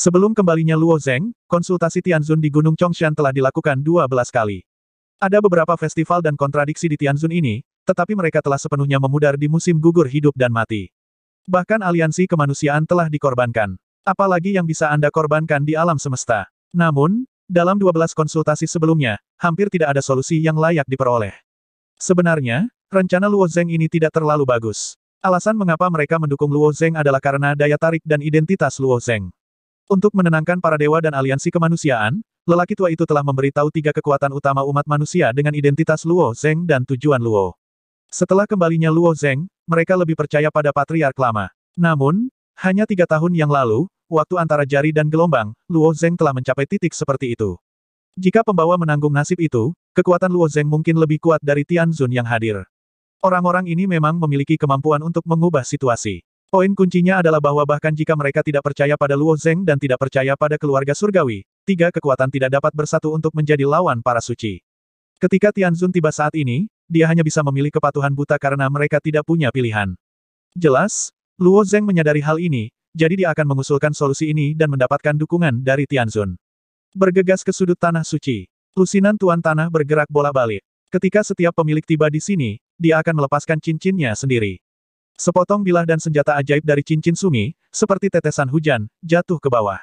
Sebelum kembalinya Luo Zeng, konsultasi Tianzun di Gunung Chongshan telah dilakukan 12 kali. Ada beberapa festival dan kontradiksi di Tianzun ini, tetapi mereka telah sepenuhnya memudar di musim gugur hidup dan mati. Bahkan aliansi kemanusiaan telah dikorbankan. Apalagi yang bisa Anda korbankan di alam semesta. Namun, dalam 12 konsultasi sebelumnya, hampir tidak ada solusi yang layak diperoleh. Sebenarnya, rencana Luo Zeng ini tidak terlalu bagus. Alasan mengapa mereka mendukung Luo Zeng adalah karena daya tarik dan identitas Luo Zeng. Untuk menenangkan para dewa dan aliansi kemanusiaan, lelaki tua itu telah memberitahu tiga kekuatan utama umat manusia dengan identitas Luo Zeng dan tujuan Luo. Setelah kembalinya Luo Zeng, mereka lebih percaya pada patriark lama. Namun, hanya tiga tahun yang lalu, waktu antara jari dan gelombang, Luo Zeng telah mencapai titik seperti itu. Jika pembawa menanggung nasib itu, kekuatan Luo Zeng mungkin lebih kuat dari Tian Zun yang hadir. Orang-orang ini memang memiliki kemampuan untuk mengubah situasi. Poin kuncinya adalah bahwa bahkan jika mereka tidak percaya pada Luo Zeng dan tidak percaya pada keluarga surgawi, tiga kekuatan tidak dapat bersatu untuk menjadi lawan para suci. Ketika Tianzun tiba saat ini, dia hanya bisa memilih kepatuhan buta karena mereka tidak punya pilihan. Jelas, Luo Zeng menyadari hal ini, jadi dia akan mengusulkan solusi ini dan mendapatkan dukungan dari Tianzun. Bergegas ke sudut tanah suci, lusinan tuan tanah bergerak bola balik. Ketika setiap pemilik tiba di sini, dia akan melepaskan cincinnya sendiri. Sepotong bilah dan senjata ajaib dari cincin sumi, seperti tetesan hujan, jatuh ke bawah.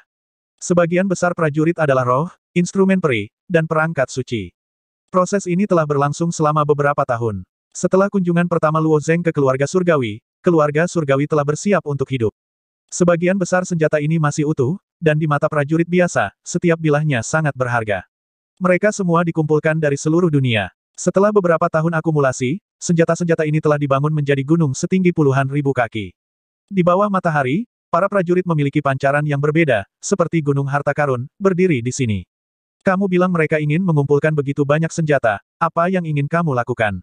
Sebagian besar prajurit adalah roh, instrumen peri, dan perangkat suci. Proses ini telah berlangsung selama beberapa tahun. Setelah kunjungan pertama Luo Zeng ke keluarga surgawi, keluarga surgawi telah bersiap untuk hidup. Sebagian besar senjata ini masih utuh, dan di mata prajurit biasa, setiap bilahnya sangat berharga. Mereka semua dikumpulkan dari seluruh dunia. Setelah beberapa tahun akumulasi, senjata-senjata ini telah dibangun menjadi gunung setinggi puluhan ribu kaki. Di bawah matahari, para prajurit memiliki pancaran yang berbeda, seperti gunung harta karun, berdiri di sini. Kamu bilang mereka ingin mengumpulkan begitu banyak senjata, apa yang ingin kamu lakukan?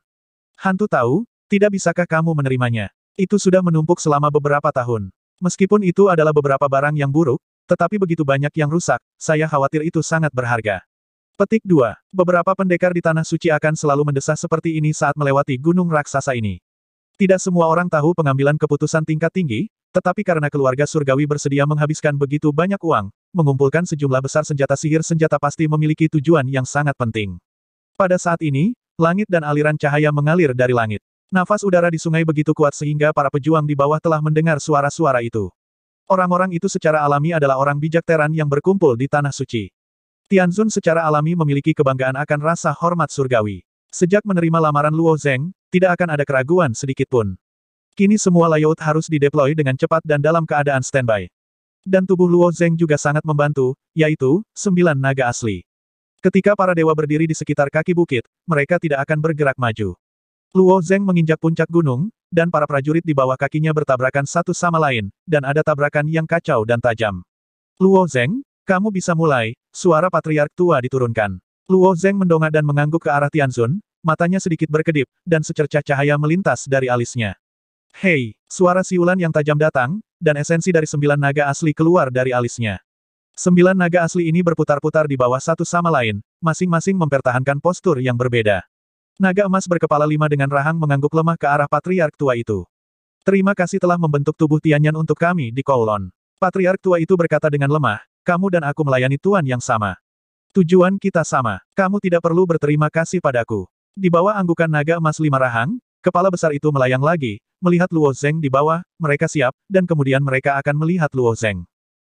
Hantu tahu, tidak bisakah kamu menerimanya? Itu sudah menumpuk selama beberapa tahun. Meskipun itu adalah beberapa barang yang buruk, tetapi begitu banyak yang rusak, saya khawatir itu sangat berharga. Petik 2. Beberapa pendekar di Tanah Suci akan selalu mendesah seperti ini saat melewati gunung raksasa ini. Tidak semua orang tahu pengambilan keputusan tingkat tinggi, tetapi karena keluarga surgawi bersedia menghabiskan begitu banyak uang, mengumpulkan sejumlah besar senjata sihir senjata pasti memiliki tujuan yang sangat penting. Pada saat ini, langit dan aliran cahaya mengalir dari langit. Nafas udara di sungai begitu kuat sehingga para pejuang di bawah telah mendengar suara-suara itu. Orang-orang itu secara alami adalah orang bijak Teran yang berkumpul di Tanah Suci. Tianzun secara alami memiliki kebanggaan akan rasa hormat surgawi. Sejak menerima lamaran Luo Zeng, tidak akan ada keraguan sedikit pun. Kini semua layout harus dideploy dengan cepat dan dalam keadaan standby. Dan tubuh Luo Zeng juga sangat membantu, yaitu, sembilan naga asli. Ketika para dewa berdiri di sekitar kaki bukit, mereka tidak akan bergerak maju. Luo Zeng menginjak puncak gunung, dan para prajurit di bawah kakinya bertabrakan satu sama lain, dan ada tabrakan yang kacau dan tajam. Luo Zeng, kamu bisa mulai, suara patriark tua diturunkan. Luo Zeng mendongak dan mengangguk ke arah Tianzun, matanya sedikit berkedip, dan secercah cahaya melintas dari alisnya. Hei, suara siulan yang tajam datang, dan esensi dari sembilan naga asli keluar dari alisnya. Sembilan naga asli ini berputar-putar di bawah satu sama lain, masing-masing mempertahankan postur yang berbeda. Naga emas berkepala lima dengan rahang mengangguk lemah ke arah patriark tua itu. Terima kasih telah membentuk tubuh Tianyan untuk kami di Kowloon. Patriark tua itu berkata dengan lemah, kamu dan aku melayani Tuan yang sama. Tujuan kita sama. Kamu tidak perlu berterima kasih padaku. Di bawah anggukan naga emas lima rahang, kepala besar itu melayang lagi, melihat Luo Zeng di bawah, mereka siap, dan kemudian mereka akan melihat Luo Zeng.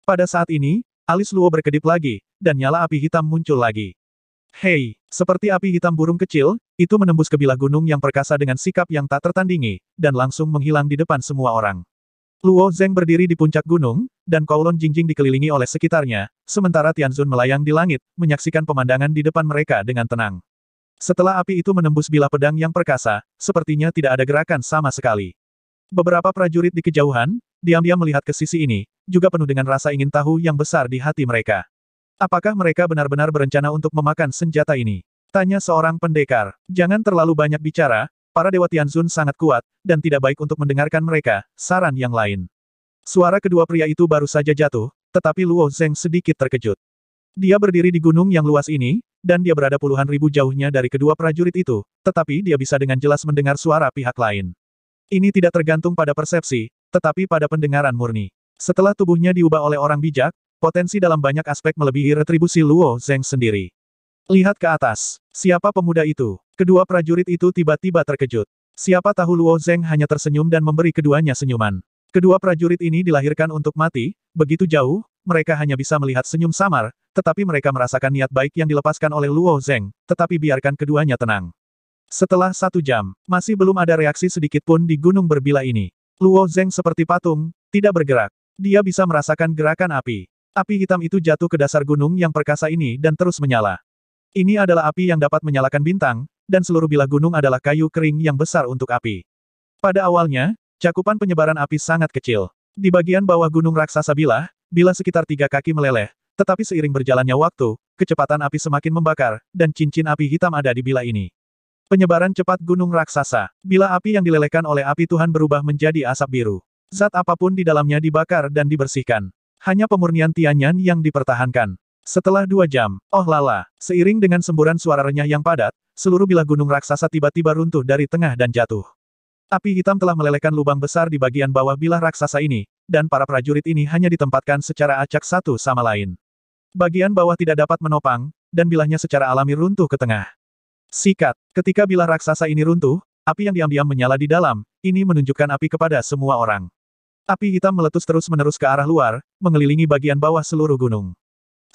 Pada saat ini, alis Luo berkedip lagi, dan nyala api hitam muncul lagi. Hei, seperti api hitam burung kecil, itu menembus ke bilah gunung yang perkasa dengan sikap yang tak tertandingi, dan langsung menghilang di depan semua orang. Luo Zeng berdiri di puncak gunung, dan Kowlon Jingjing dikelilingi oleh sekitarnya, sementara Tianzun melayang di langit, menyaksikan pemandangan di depan mereka dengan tenang. Setelah api itu menembus bila pedang yang perkasa, sepertinya tidak ada gerakan sama sekali. Beberapa prajurit di kejauhan, diam-diam melihat ke sisi ini, juga penuh dengan rasa ingin tahu yang besar di hati mereka. Apakah mereka benar-benar berencana untuk memakan senjata ini? Tanya seorang pendekar. Jangan terlalu banyak bicara, Para Dewa Tianzun sangat kuat, dan tidak baik untuk mendengarkan mereka, saran yang lain. Suara kedua pria itu baru saja jatuh, tetapi Luo Zeng sedikit terkejut. Dia berdiri di gunung yang luas ini, dan dia berada puluhan ribu jauhnya dari kedua prajurit itu, tetapi dia bisa dengan jelas mendengar suara pihak lain. Ini tidak tergantung pada persepsi, tetapi pada pendengaran murni. Setelah tubuhnya diubah oleh orang bijak, potensi dalam banyak aspek melebihi retribusi Luo Zeng sendiri. Lihat ke atas. Siapa pemuda itu? Kedua prajurit itu tiba-tiba terkejut. Siapa tahu Luo Zeng hanya tersenyum dan memberi keduanya senyuman. Kedua prajurit ini dilahirkan untuk mati, begitu jauh, mereka hanya bisa melihat senyum samar, tetapi mereka merasakan niat baik yang dilepaskan oleh Luo Zeng, tetapi biarkan keduanya tenang. Setelah satu jam, masih belum ada reaksi sedikit pun di gunung berbila ini. Luo Zeng seperti patung, tidak bergerak. Dia bisa merasakan gerakan api. Api hitam itu jatuh ke dasar gunung yang perkasa ini dan terus menyala. Ini adalah api yang dapat menyalakan bintang, dan seluruh bilah gunung adalah kayu kering yang besar untuk api. Pada awalnya, cakupan penyebaran api sangat kecil. Di bagian bawah gunung raksasa bilah, bilah sekitar tiga kaki meleleh, tetapi seiring berjalannya waktu, kecepatan api semakin membakar, dan cincin api hitam ada di bilah ini. Penyebaran cepat gunung raksasa, Bilah api yang dilelehkan oleh api Tuhan berubah menjadi asap biru. Zat apapun di dalamnya dibakar dan dibersihkan. Hanya pemurnian Tianyan yang dipertahankan. Setelah dua jam, oh lala, seiring dengan semburan suara renyah yang padat, seluruh bilah gunung raksasa tiba-tiba runtuh dari tengah dan jatuh. Api hitam telah melelehkan lubang besar di bagian bawah bilah raksasa ini, dan para prajurit ini hanya ditempatkan secara acak satu sama lain. Bagian bawah tidak dapat menopang, dan bilahnya secara alami runtuh ke tengah. Sikat, ketika bilah raksasa ini runtuh, api yang diam-diam menyala di dalam, ini menunjukkan api kepada semua orang. Api hitam meletus terus-menerus ke arah luar, mengelilingi bagian bawah seluruh gunung.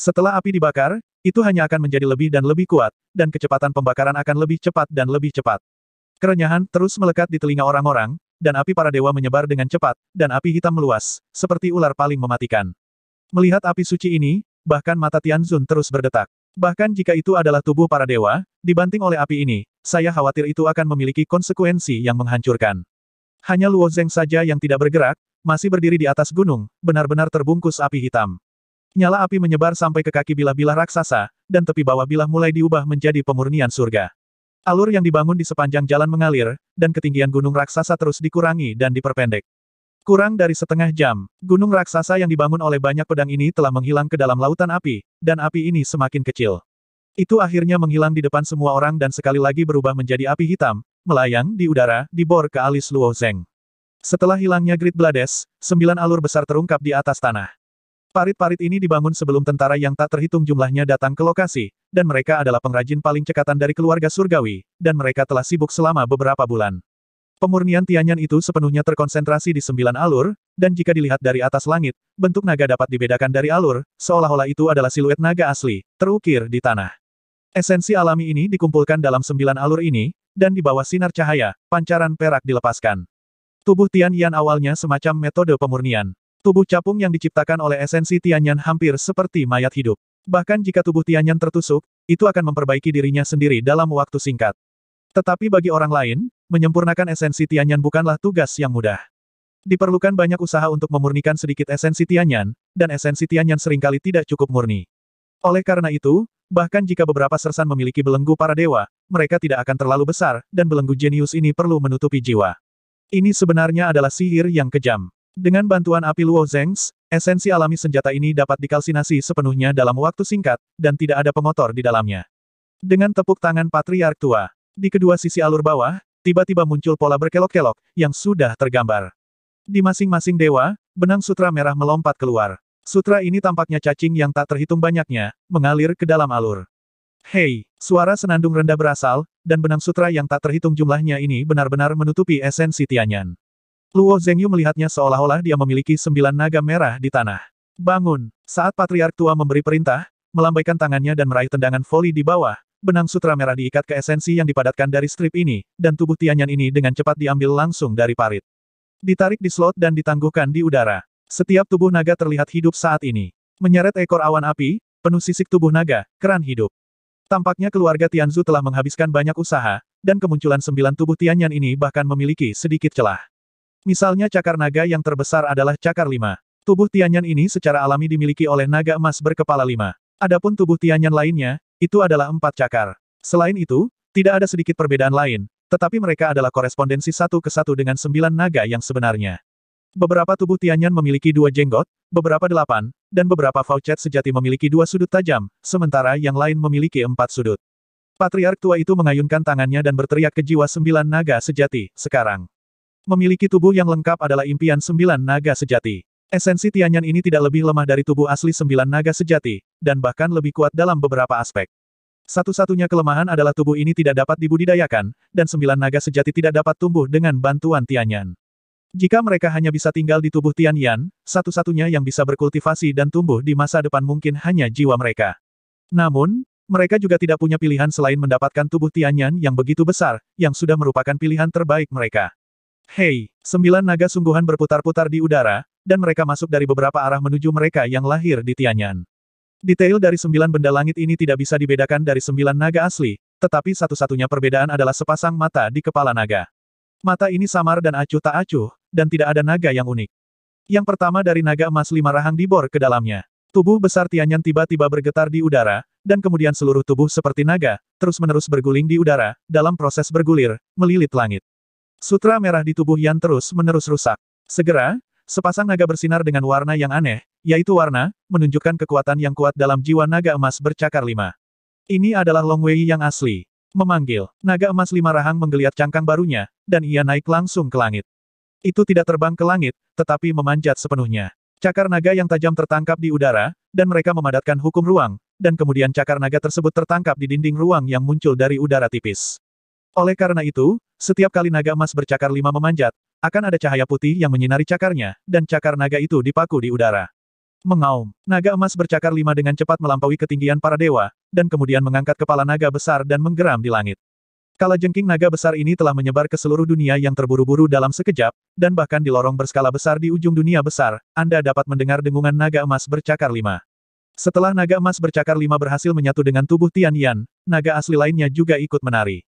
Setelah api dibakar, itu hanya akan menjadi lebih dan lebih kuat, dan kecepatan pembakaran akan lebih cepat dan lebih cepat. Kerenyahan terus melekat di telinga orang-orang, dan api para dewa menyebar dengan cepat, dan api hitam meluas, seperti ular paling mematikan. Melihat api suci ini, bahkan mata Tianzun terus berdetak. Bahkan jika itu adalah tubuh para dewa, dibanting oleh api ini, saya khawatir itu akan memiliki konsekuensi yang menghancurkan. Hanya Luo Zeng saja yang tidak bergerak, masih berdiri di atas gunung, benar-benar terbungkus api hitam. Nyala api menyebar sampai ke kaki bilah-bilah raksasa, dan tepi bawah bilah mulai diubah menjadi pemurnian surga. Alur yang dibangun di sepanjang jalan mengalir, dan ketinggian gunung raksasa terus dikurangi dan diperpendek. Kurang dari setengah jam, gunung raksasa yang dibangun oleh banyak pedang ini telah menghilang ke dalam lautan api, dan api ini semakin kecil. Itu akhirnya menghilang di depan semua orang dan sekali lagi berubah menjadi api hitam, melayang di udara, dibor ke alis Luo Zeng. Setelah hilangnya Grid Blades, sembilan alur besar terungkap di atas tanah. Parit-parit ini dibangun sebelum tentara yang tak terhitung jumlahnya datang ke lokasi, dan mereka adalah pengrajin paling cekatan dari keluarga surgawi, dan mereka telah sibuk selama beberapa bulan. Pemurnian Tianyan itu sepenuhnya terkonsentrasi di sembilan alur, dan jika dilihat dari atas langit, bentuk naga dapat dibedakan dari alur, seolah-olah itu adalah siluet naga asli, terukir di tanah. Esensi alami ini dikumpulkan dalam sembilan alur ini, dan di bawah sinar cahaya, pancaran perak dilepaskan. Tubuh Tian Yan awalnya semacam metode pemurnian, Tubuh capung yang diciptakan oleh esensi Tianyan hampir seperti mayat hidup. Bahkan jika tubuh Tianyan tertusuk, itu akan memperbaiki dirinya sendiri dalam waktu singkat. Tetapi bagi orang lain, menyempurnakan esensi Tianyan bukanlah tugas yang mudah. Diperlukan banyak usaha untuk memurnikan sedikit esensi Tianyan, dan esensi Tianyan seringkali tidak cukup murni. Oleh karena itu, bahkan jika beberapa sersan memiliki belenggu para dewa, mereka tidak akan terlalu besar, dan belenggu jenius ini perlu menutupi jiwa. Ini sebenarnya adalah sihir yang kejam. Dengan bantuan api Luo Zengs, esensi alami senjata ini dapat dikalsinasi sepenuhnya dalam waktu singkat, dan tidak ada pengotor di dalamnya. Dengan tepuk tangan Patriark Tua, di kedua sisi alur bawah, tiba-tiba muncul pola berkelok-kelok, yang sudah tergambar. Di masing-masing dewa, benang sutra merah melompat keluar. Sutra ini tampaknya cacing yang tak terhitung banyaknya, mengalir ke dalam alur. Hei, suara senandung rendah berasal, dan benang sutra yang tak terhitung jumlahnya ini benar-benar menutupi esensi Tianyan. Luo Zhengyu melihatnya seolah-olah dia memiliki sembilan naga merah di tanah. Bangun! Saat Patriark Tua memberi perintah, melambaikan tangannya dan meraih tendangan voli di bawah, benang sutra merah diikat ke esensi yang dipadatkan dari strip ini, dan tubuh Tianyan ini dengan cepat diambil langsung dari parit. Ditarik di slot dan ditangguhkan di udara. Setiap tubuh naga terlihat hidup saat ini. Menyeret ekor awan api, penuh sisik tubuh naga, keran hidup. Tampaknya keluarga Tianzu telah menghabiskan banyak usaha, dan kemunculan sembilan tubuh Tianyan ini bahkan memiliki sedikit celah. Misalnya cakar naga yang terbesar adalah cakar lima. Tubuh Tianyan ini secara alami dimiliki oleh naga emas berkepala lima. Adapun tubuh Tianyan lainnya, itu adalah empat cakar. Selain itu, tidak ada sedikit perbedaan lain, tetapi mereka adalah korespondensi satu ke satu dengan sembilan naga yang sebenarnya. Beberapa tubuh Tianyan memiliki dua jenggot, beberapa delapan, dan beberapa Faucet sejati memiliki dua sudut tajam, sementara yang lain memiliki empat sudut. Patriark tua itu mengayunkan tangannya dan berteriak ke jiwa sembilan naga sejati, sekarang. Memiliki tubuh yang lengkap adalah impian sembilan naga sejati. Esensi Tianyan ini tidak lebih lemah dari tubuh asli sembilan naga sejati, dan bahkan lebih kuat dalam beberapa aspek. Satu-satunya kelemahan adalah tubuh ini tidak dapat dibudidayakan, dan sembilan naga sejati tidak dapat tumbuh dengan bantuan Tianyan. Jika mereka hanya bisa tinggal di tubuh Tianyan, satu-satunya yang bisa berkultivasi dan tumbuh di masa depan mungkin hanya jiwa mereka. Namun, mereka juga tidak punya pilihan selain mendapatkan tubuh Tianyan yang begitu besar, yang sudah merupakan pilihan terbaik mereka. Hei, sembilan naga sungguhan berputar-putar di udara, dan mereka masuk dari beberapa arah menuju mereka yang lahir di Tianyan. Detail dari sembilan benda langit ini tidak bisa dibedakan dari sembilan naga asli, tetapi satu-satunya perbedaan adalah sepasang mata di kepala naga. Mata ini samar dan acuh tak acuh, dan tidak ada naga yang unik. Yang pertama dari naga emas lima rahang dibor ke dalamnya. Tubuh besar Tianyan tiba-tiba bergetar di udara, dan kemudian seluruh tubuh seperti naga, terus-menerus berguling di udara, dalam proses bergulir, melilit langit. Sutra merah di tubuh Yan terus-menerus rusak. Segera, sepasang naga bersinar dengan warna yang aneh, yaitu warna, menunjukkan kekuatan yang kuat dalam jiwa naga emas bercakar lima. Ini adalah Long Wei yang asli. Memanggil, naga emas lima rahang menggeliat cangkang barunya, dan ia naik langsung ke langit. Itu tidak terbang ke langit, tetapi memanjat sepenuhnya. Cakar naga yang tajam tertangkap di udara, dan mereka memadatkan hukum ruang, dan kemudian cakar naga tersebut tertangkap di dinding ruang yang muncul dari udara tipis. Oleh karena itu, setiap kali naga emas bercakar lima memanjat, akan ada cahaya putih yang menyinari cakarnya, dan cakar naga itu dipaku di udara. Mengaum, naga emas bercakar lima dengan cepat melampaui ketinggian para dewa, dan kemudian mengangkat kepala naga besar dan menggeram di langit. Kala jengking naga besar ini telah menyebar ke seluruh dunia yang terburu-buru dalam sekejap, dan bahkan di lorong berskala besar di ujung dunia besar, Anda dapat mendengar dengungan naga emas bercakar lima. Setelah naga emas bercakar lima berhasil menyatu dengan tubuh Tian Yan, naga asli lainnya juga ikut menari.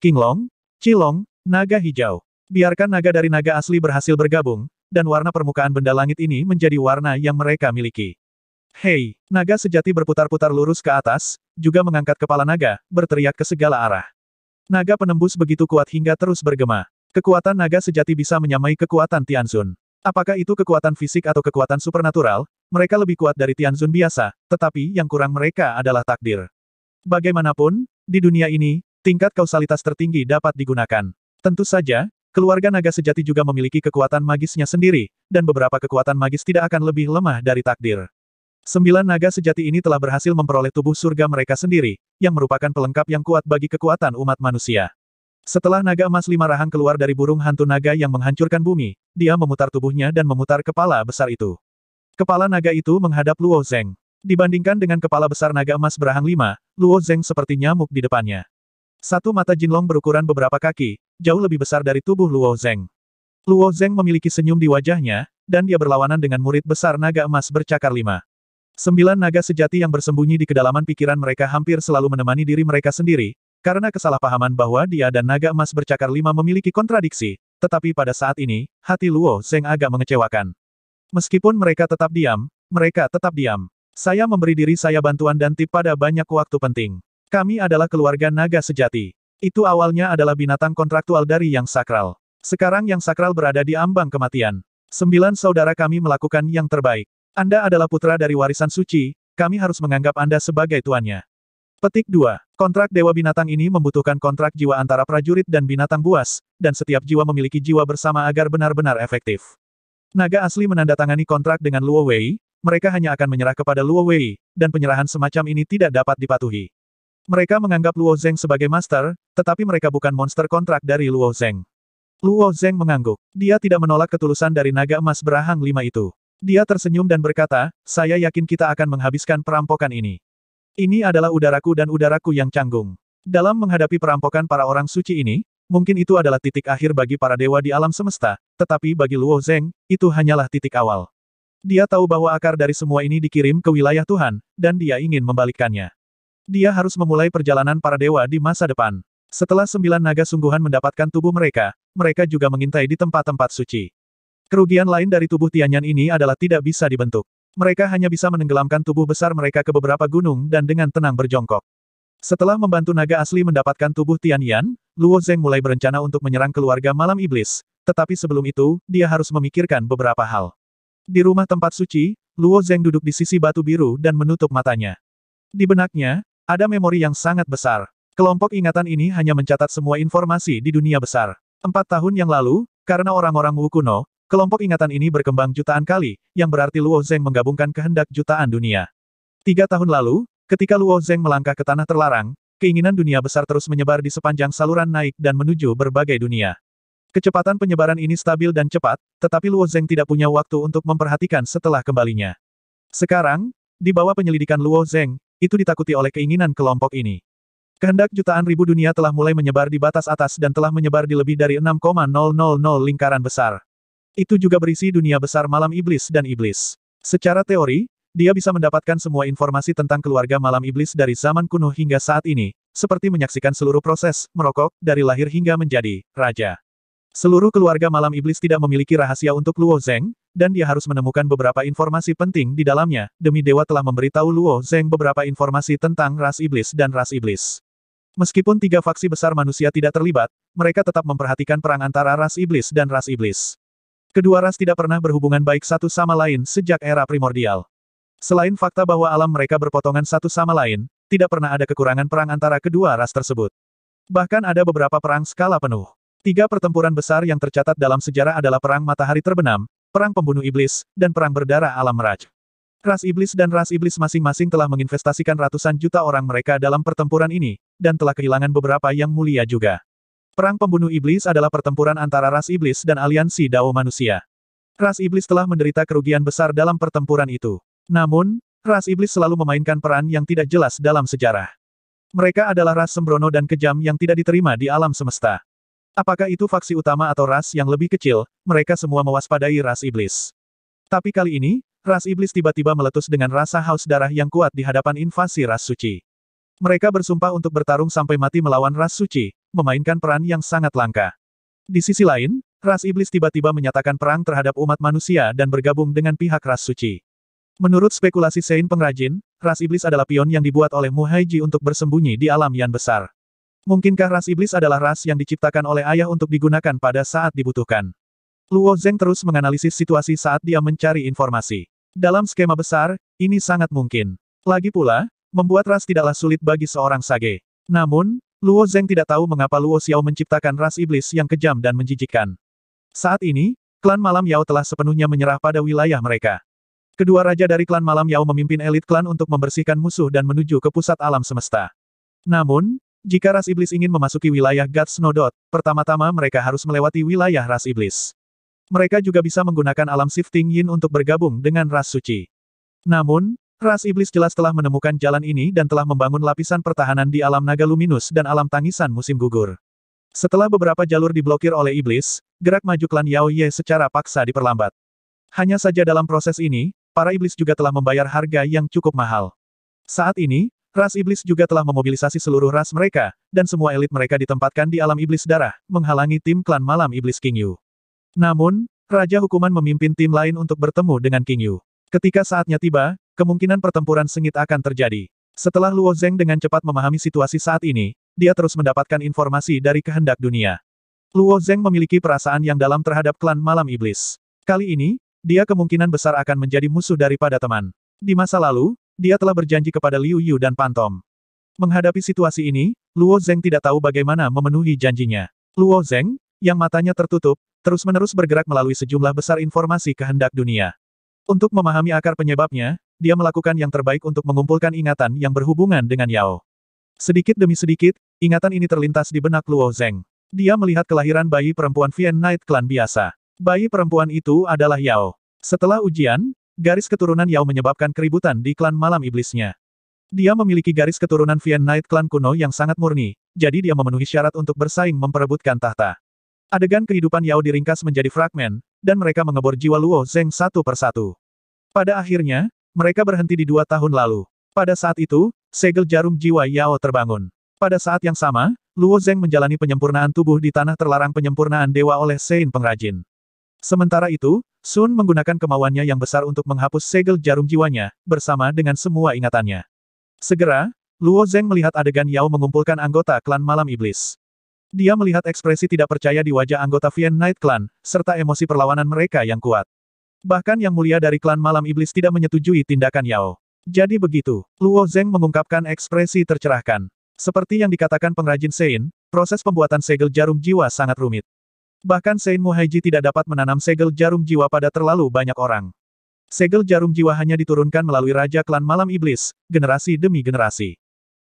King Long, Cilong, naga hijau. Biarkan naga dari naga asli berhasil bergabung, dan warna permukaan benda langit ini menjadi warna yang mereka miliki. Hei, naga sejati berputar-putar lurus ke atas, juga mengangkat kepala naga, berteriak ke segala arah. Naga penembus begitu kuat hingga terus bergema. Kekuatan naga sejati bisa menyamai kekuatan Tianzun. Apakah itu kekuatan fisik atau kekuatan supernatural, mereka lebih kuat dari Tianzun biasa, tetapi yang kurang mereka adalah takdir. Bagaimanapun, di dunia ini, tingkat kausalitas tertinggi dapat digunakan. Tentu saja, keluarga naga sejati juga memiliki kekuatan magisnya sendiri, dan beberapa kekuatan magis tidak akan lebih lemah dari takdir. Sembilan naga sejati ini telah berhasil memperoleh tubuh surga mereka sendiri, yang merupakan pelengkap yang kuat bagi kekuatan umat manusia. Setelah naga emas lima rahang keluar dari burung hantu naga yang menghancurkan bumi, dia memutar tubuhnya dan memutar kepala besar itu. Kepala naga itu menghadap Luo Zeng. Dibandingkan dengan kepala besar naga emas berahang lima, Luo Zeng seperti nyamuk di depannya. Satu mata Jinlong berukuran beberapa kaki, jauh lebih besar dari tubuh Luo Zeng. Luo Zeng memiliki senyum di wajahnya, dan dia berlawanan dengan murid besar naga emas bercakar lima. Sembilan naga sejati yang bersembunyi di kedalaman pikiran mereka hampir selalu menemani diri mereka sendiri, karena kesalahpahaman bahwa dia dan naga emas bercakar lima memiliki kontradiksi, tetapi pada saat ini, hati Luo Zeng agak mengecewakan. Meskipun mereka tetap diam, mereka tetap diam. Saya memberi diri saya bantuan dan tip pada banyak waktu penting. Kami adalah keluarga naga sejati. Itu awalnya adalah binatang kontraktual dari yang sakral. Sekarang yang sakral berada di ambang kematian. Sembilan saudara kami melakukan yang terbaik. Anda adalah putra dari warisan suci, kami harus menganggap Anda sebagai tuannya. Petik 2. Kontrak Dewa Binatang ini membutuhkan kontrak jiwa antara prajurit dan binatang buas, dan setiap jiwa memiliki jiwa bersama agar benar-benar efektif. Naga asli menandatangani kontrak dengan Luo Wei, mereka hanya akan menyerah kepada Luo Wei, dan penyerahan semacam ini tidak dapat dipatuhi. Mereka menganggap Luo Zeng sebagai master, tetapi mereka bukan monster kontrak dari Luo Zeng. Luo Zeng mengangguk. Dia tidak menolak ketulusan dari naga emas berahang lima itu. Dia tersenyum dan berkata, saya yakin kita akan menghabiskan perampokan ini. Ini adalah udaraku dan udaraku yang canggung. Dalam menghadapi perampokan para orang suci ini, mungkin itu adalah titik akhir bagi para dewa di alam semesta, tetapi bagi Luo Zeng, itu hanyalah titik awal. Dia tahu bahwa akar dari semua ini dikirim ke wilayah Tuhan, dan dia ingin membalikkannya. Dia harus memulai perjalanan para dewa di masa depan. Setelah sembilan naga sungguhan mendapatkan tubuh mereka, mereka juga mengintai di tempat-tempat suci. Kerugian lain dari tubuh Tianyan ini adalah tidak bisa dibentuk. Mereka hanya bisa menenggelamkan tubuh besar mereka ke beberapa gunung dan dengan tenang berjongkok. Setelah membantu naga asli mendapatkan tubuh Tianyan, Luo Zeng mulai berencana untuk menyerang keluarga Malam Iblis, tetapi sebelum itu, dia harus memikirkan beberapa hal. Di rumah tempat suci, Luo Zeng duduk di sisi batu biru dan menutup matanya. Di benaknya, ada memori yang sangat besar. Kelompok ingatan ini hanya mencatat semua informasi di dunia besar. Empat tahun yang lalu, karena orang-orang Wu kuno, kelompok ingatan ini berkembang jutaan kali, yang berarti Luo Zeng menggabungkan kehendak jutaan dunia. Tiga tahun lalu, ketika Luo Zeng melangkah ke tanah terlarang, keinginan dunia besar terus menyebar di sepanjang saluran naik dan menuju berbagai dunia. Kecepatan penyebaran ini stabil dan cepat, tetapi Luo Zeng tidak punya waktu untuk memperhatikan setelah kembalinya. Sekarang, di bawah penyelidikan Luo Zeng, itu ditakuti oleh keinginan kelompok ini. Kehendak jutaan ribu dunia telah mulai menyebar di batas atas dan telah menyebar di lebih dari 6,000 lingkaran besar. Itu juga berisi dunia besar malam iblis dan iblis. Secara teori, dia bisa mendapatkan semua informasi tentang keluarga malam iblis dari zaman kuno hingga saat ini, seperti menyaksikan seluruh proses, merokok, dari lahir hingga menjadi raja. Seluruh keluarga malam iblis tidak memiliki rahasia untuk Luo Zeng, dan dia harus menemukan beberapa informasi penting di dalamnya, demi dewa telah memberitahu Luo Zeng beberapa informasi tentang ras iblis dan ras iblis. Meskipun tiga faksi besar manusia tidak terlibat, mereka tetap memperhatikan perang antara ras iblis dan ras iblis. Kedua ras tidak pernah berhubungan baik satu sama lain sejak era primordial. Selain fakta bahwa alam mereka berpotongan satu sama lain, tidak pernah ada kekurangan perang antara kedua ras tersebut. Bahkan ada beberapa perang skala penuh. Tiga pertempuran besar yang tercatat dalam sejarah adalah Perang Matahari Terbenam, Perang Pembunuh Iblis, dan Perang Berdarah Alam Raj. Ras Iblis dan Ras Iblis masing-masing telah menginvestasikan ratusan juta orang mereka dalam pertempuran ini, dan telah kehilangan beberapa yang mulia juga. Perang Pembunuh Iblis adalah pertempuran antara Ras Iblis dan aliansi Dao Manusia. Ras Iblis telah menderita kerugian besar dalam pertempuran itu. Namun, Ras Iblis selalu memainkan peran yang tidak jelas dalam sejarah. Mereka adalah ras sembrono dan kejam yang tidak diterima di alam semesta. Apakah itu faksi utama atau ras yang lebih kecil, mereka semua mewaspadai ras iblis. Tapi kali ini, ras iblis tiba-tiba meletus dengan rasa haus darah yang kuat di hadapan invasi ras suci. Mereka bersumpah untuk bertarung sampai mati melawan ras suci, memainkan peran yang sangat langka. Di sisi lain, ras iblis tiba-tiba menyatakan perang terhadap umat manusia dan bergabung dengan pihak ras suci. Menurut spekulasi Sein pengrajin, ras iblis adalah pion yang dibuat oleh Muhaiji untuk bersembunyi di alam yang besar. Mungkinkah ras iblis adalah ras yang diciptakan oleh ayah untuk digunakan pada saat dibutuhkan? Luo Zeng terus menganalisis situasi saat dia mencari informasi. Dalam skema besar, ini sangat mungkin. Lagi pula, membuat ras tidaklah sulit bagi seorang sage. Namun, Luo Zeng tidak tahu mengapa Luo Xiao menciptakan ras iblis yang kejam dan menjijikkan. Saat ini, klan Malam Yao telah sepenuhnya menyerah pada wilayah mereka. Kedua raja dari klan Malam Yao memimpin elit klan untuk membersihkan musuh dan menuju ke pusat alam semesta. Namun, jika ras iblis ingin memasuki wilayah Snow Dot, pertama-tama mereka harus melewati wilayah ras iblis. Mereka juga bisa menggunakan alam shifting yin untuk bergabung dengan ras suci. Namun, ras iblis jelas telah menemukan jalan ini dan telah membangun lapisan pertahanan di alam naga luminus dan alam tangisan musim gugur. Setelah beberapa jalur diblokir oleh iblis, gerak maju klan Yao Ye secara paksa diperlambat. Hanya saja dalam proses ini, para iblis juga telah membayar harga yang cukup mahal. Saat ini, Ras iblis juga telah memobilisasi seluruh ras mereka, dan semua elit mereka ditempatkan di alam iblis darah, menghalangi tim klan malam iblis King Yu. Namun, Raja Hukuman memimpin tim lain untuk bertemu dengan King Yu. Ketika saatnya tiba, kemungkinan pertempuran sengit akan terjadi. Setelah Luo Zeng dengan cepat memahami situasi saat ini, dia terus mendapatkan informasi dari kehendak dunia. Luo Zeng memiliki perasaan yang dalam terhadap klan malam iblis. Kali ini, dia kemungkinan besar akan menjadi musuh daripada teman. Di masa lalu, dia telah berjanji kepada Liu Yu dan Pantom. Menghadapi situasi ini, Luo Zeng tidak tahu bagaimana memenuhi janjinya. Luo Zeng, yang matanya tertutup, terus-menerus bergerak melalui sejumlah besar informasi kehendak dunia. Untuk memahami akar penyebabnya, dia melakukan yang terbaik untuk mengumpulkan ingatan yang berhubungan dengan Yao. Sedikit demi sedikit, ingatan ini terlintas di benak Luo Zeng. Dia melihat kelahiran bayi perempuan Vien Knight Clan biasa. Bayi perempuan itu adalah Yao. Setelah ujian, Garis keturunan Yao menyebabkan keributan di klan malam iblisnya. Dia memiliki garis keturunan Vian Knight klan kuno yang sangat murni, jadi dia memenuhi syarat untuk bersaing memperebutkan tahta. Adegan kehidupan Yao diringkas menjadi fragmen, dan mereka mengebor jiwa Luo Zeng satu persatu. Pada akhirnya, mereka berhenti di dua tahun lalu. Pada saat itu, segel jarum jiwa Yao terbangun. Pada saat yang sama, Luo Zeng menjalani penyempurnaan tubuh di tanah terlarang penyempurnaan dewa oleh Sein pengrajin. Sementara itu, Sun menggunakan kemauannya yang besar untuk menghapus segel jarum jiwanya, bersama dengan semua ingatannya. Segera, Luo Zeng melihat adegan Yao mengumpulkan anggota klan Malam Iblis. Dia melihat ekspresi tidak percaya di wajah anggota Vian Knight Clan, serta emosi perlawanan mereka yang kuat. Bahkan yang mulia dari klan Malam Iblis tidak menyetujui tindakan Yao. Jadi begitu, Luo Zeng mengungkapkan ekspresi tercerahkan. Seperti yang dikatakan pengrajin Sein, proses pembuatan segel jarum jiwa sangat rumit. Bahkan Sein Muhaiji tidak dapat menanam segel jarum jiwa pada terlalu banyak orang. Segel jarum jiwa hanya diturunkan melalui Raja Klan Malam Iblis, generasi demi generasi.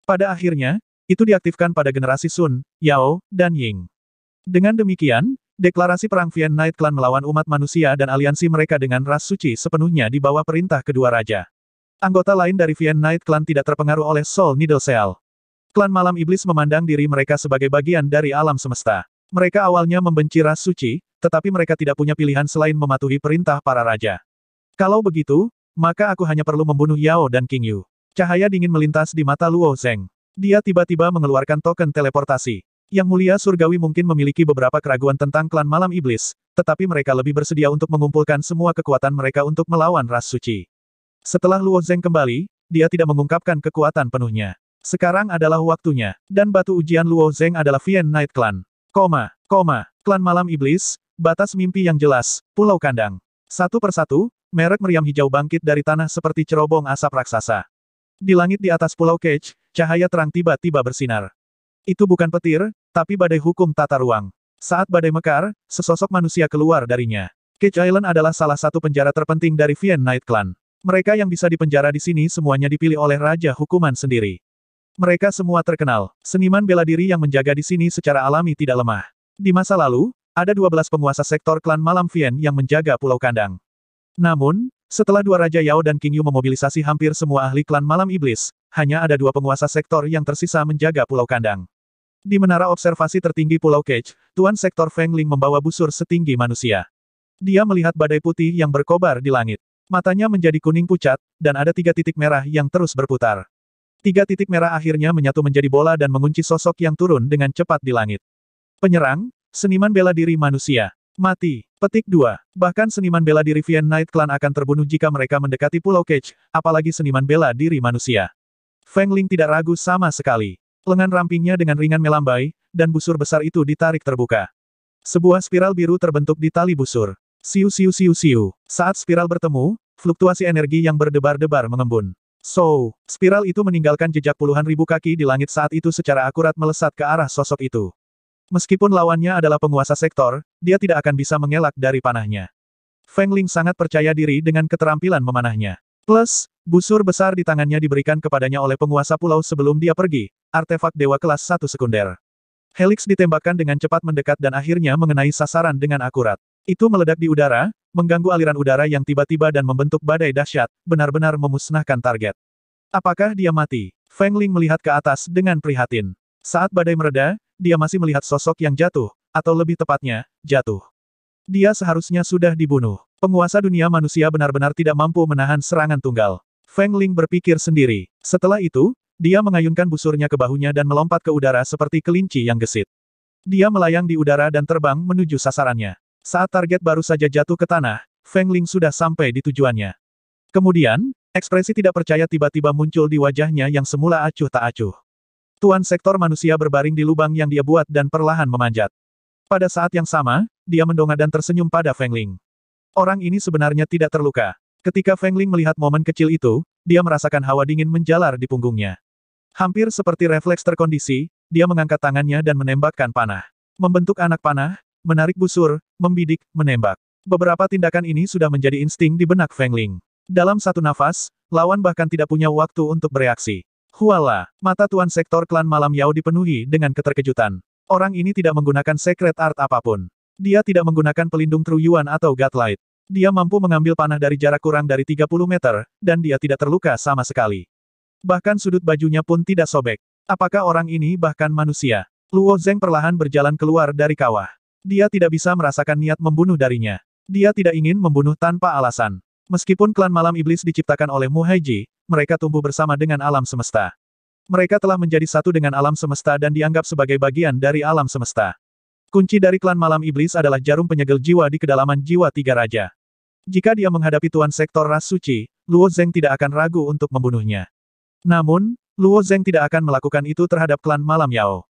Pada akhirnya, itu diaktifkan pada generasi Sun, Yao, dan Ying. Dengan demikian, deklarasi perang Vian Knight Klan melawan umat manusia dan aliansi mereka dengan ras suci sepenuhnya di bawah perintah kedua raja. Anggota lain dari Vian Knight Klan tidak terpengaruh oleh Soul Needle Cell. Klan Malam Iblis memandang diri mereka sebagai bagian dari alam semesta. Mereka awalnya membenci ras suci, tetapi mereka tidak punya pilihan selain mematuhi perintah para raja. Kalau begitu, maka aku hanya perlu membunuh Yao dan King Yu. Cahaya dingin melintas di mata Luo Zeng. Dia tiba-tiba mengeluarkan token teleportasi. Yang mulia surgawi mungkin memiliki beberapa keraguan tentang klan malam iblis, tetapi mereka lebih bersedia untuk mengumpulkan semua kekuatan mereka untuk melawan ras suci. Setelah Luo Zeng kembali, dia tidak mengungkapkan kekuatan penuhnya. Sekarang adalah waktunya, dan batu ujian Luo Zeng adalah Vien Night Clan. Koma, koma, klan malam iblis, batas mimpi yang jelas, pulau kandang. Satu persatu, merek meriam hijau bangkit dari tanah seperti cerobong asap raksasa. Di langit di atas pulau Cage, cahaya terang tiba-tiba bersinar. Itu bukan petir, tapi badai hukum tata ruang. Saat badai mekar, sesosok manusia keluar darinya. Cage Island adalah salah satu penjara terpenting dari Vien Night Clan. Mereka yang bisa dipenjara di sini semuanya dipilih oleh Raja Hukuman sendiri. Mereka semua terkenal, seniman bela diri yang menjaga di sini secara alami tidak lemah. Di masa lalu, ada 12 penguasa sektor klan Malam Fien yang menjaga Pulau Kandang. Namun, setelah dua Raja Yao dan King Yu memobilisasi hampir semua ahli klan Malam Iblis, hanya ada dua penguasa sektor yang tersisa menjaga Pulau Kandang. Di menara observasi tertinggi Pulau Cage, Tuan Sektor Feng Ling membawa busur setinggi manusia. Dia melihat badai putih yang berkobar di langit. Matanya menjadi kuning pucat, dan ada tiga titik merah yang terus berputar. Tiga titik merah akhirnya menyatu menjadi bola dan mengunci sosok yang turun dengan cepat di langit. Penyerang, seniman bela diri manusia. Mati. Petik dua. Bahkan seniman bela diri Vian Knight Clan akan terbunuh jika mereka mendekati Pulau Cage, apalagi seniman bela diri manusia. Feng Ling tidak ragu sama sekali. Lengan rampingnya dengan ringan melambai, dan busur besar itu ditarik terbuka. Sebuah spiral biru terbentuk di tali busur. Siu siu siu siu. Saat spiral bertemu, fluktuasi energi yang berdebar-debar mengembun. So, spiral itu meninggalkan jejak puluhan ribu kaki di langit saat itu secara akurat melesat ke arah sosok itu. Meskipun lawannya adalah penguasa sektor, dia tidak akan bisa mengelak dari panahnya. Feng Ling sangat percaya diri dengan keterampilan memanahnya. Plus, busur besar di tangannya diberikan kepadanya oleh penguasa pulau sebelum dia pergi, artefak dewa kelas 1 sekunder. Helix ditembakkan dengan cepat mendekat dan akhirnya mengenai sasaran dengan akurat. Itu meledak di udara, mengganggu aliran udara yang tiba-tiba dan membentuk badai dahsyat, benar-benar memusnahkan target. Apakah dia mati? Feng Ling melihat ke atas dengan prihatin. Saat badai mereda, dia masih melihat sosok yang jatuh, atau lebih tepatnya, jatuh. Dia seharusnya sudah dibunuh. Penguasa dunia manusia benar-benar tidak mampu menahan serangan tunggal. Feng Ling berpikir sendiri. Setelah itu, dia mengayunkan busurnya ke bahunya dan melompat ke udara seperti kelinci yang gesit. Dia melayang di udara dan terbang menuju sasarannya. Saat target baru saja jatuh ke tanah, Feng Ling sudah sampai di tujuannya. Kemudian, ekspresi tidak percaya tiba-tiba muncul di wajahnya yang semula acuh tak acuh. Tuan sektor manusia berbaring di lubang yang dia buat dan perlahan memanjat. Pada saat yang sama, dia mendongak dan tersenyum pada Feng Ling. Orang ini sebenarnya tidak terluka. Ketika Feng Ling melihat momen kecil itu, dia merasakan hawa dingin menjalar di punggungnya. Hampir seperti refleks terkondisi, dia mengangkat tangannya dan menembakkan panah. Membentuk anak panah, menarik busur, membidik, menembak. Beberapa tindakan ini sudah menjadi insting di benak Feng Ling. Dalam satu nafas, lawan bahkan tidak punya waktu untuk bereaksi. Huala, mata tuan sektor klan malam Yao dipenuhi dengan keterkejutan. Orang ini tidak menggunakan secret art apapun. Dia tidak menggunakan pelindung truyuan atau godlight. Dia mampu mengambil panah dari jarak kurang dari 30 meter, dan dia tidak terluka sama sekali. Bahkan sudut bajunya pun tidak sobek. Apakah orang ini bahkan manusia? Luo Zeng perlahan berjalan keluar dari kawah. Dia tidak bisa merasakan niat membunuh darinya. Dia tidak ingin membunuh tanpa alasan. Meskipun klan malam iblis diciptakan oleh Mu Muhaiji, mereka tumbuh bersama dengan alam semesta. Mereka telah menjadi satu dengan alam semesta dan dianggap sebagai bagian dari alam semesta. Kunci dari klan malam iblis adalah jarum penyegel jiwa di kedalaman jiwa tiga raja. Jika dia menghadapi Tuan Sektor Ras Suci, Luo Zeng tidak akan ragu untuk membunuhnya. Namun, Luo Zeng tidak akan melakukan itu terhadap klan Malam Yao.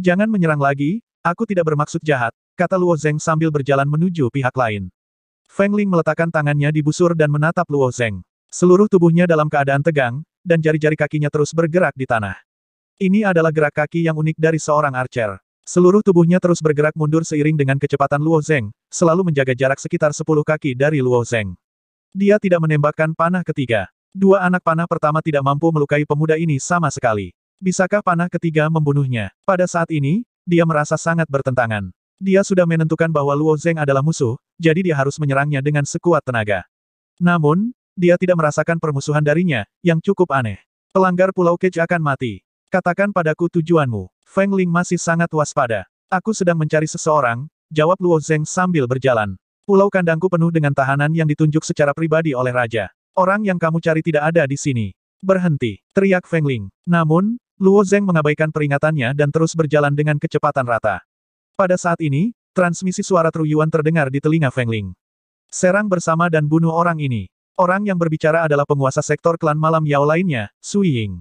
Jangan menyerang lagi, aku tidak bermaksud jahat, kata Luo Zeng sambil berjalan menuju pihak lain. Feng Ling meletakkan tangannya di busur dan menatap Luo Zeng. Seluruh tubuhnya dalam keadaan tegang, dan jari-jari kakinya terus bergerak di tanah. Ini adalah gerak kaki yang unik dari seorang archer. Seluruh tubuhnya terus bergerak mundur seiring dengan kecepatan Luo Zeng, selalu menjaga jarak sekitar 10 kaki dari Luo Zeng. Dia tidak menembakkan panah ketiga. Dua anak panah pertama tidak mampu melukai pemuda ini sama sekali. Bisakah panah ketiga membunuhnya? Pada saat ini, dia merasa sangat bertentangan. Dia sudah menentukan bahwa Luo Zeng adalah musuh, jadi dia harus menyerangnya dengan sekuat tenaga. Namun, dia tidak merasakan permusuhan darinya, yang cukup aneh. Pelanggar Pulau Kej akan mati. Katakan padaku tujuanmu. Feng Ling masih sangat waspada. Aku sedang mencari seseorang, jawab Luo Zeng sambil berjalan. Pulau kandangku penuh dengan tahanan yang ditunjuk secara pribadi oleh raja. Orang yang kamu cari tidak ada di sini. Berhenti, teriak Feng Ling. Namun, Luo Zeng mengabaikan peringatannya dan terus berjalan dengan kecepatan rata. Pada saat ini, transmisi suara teruyuan terdengar di telinga Feng Ling. Serang bersama dan bunuh orang ini. Orang yang berbicara adalah penguasa sektor klan malam Yao lainnya, Sui Ying.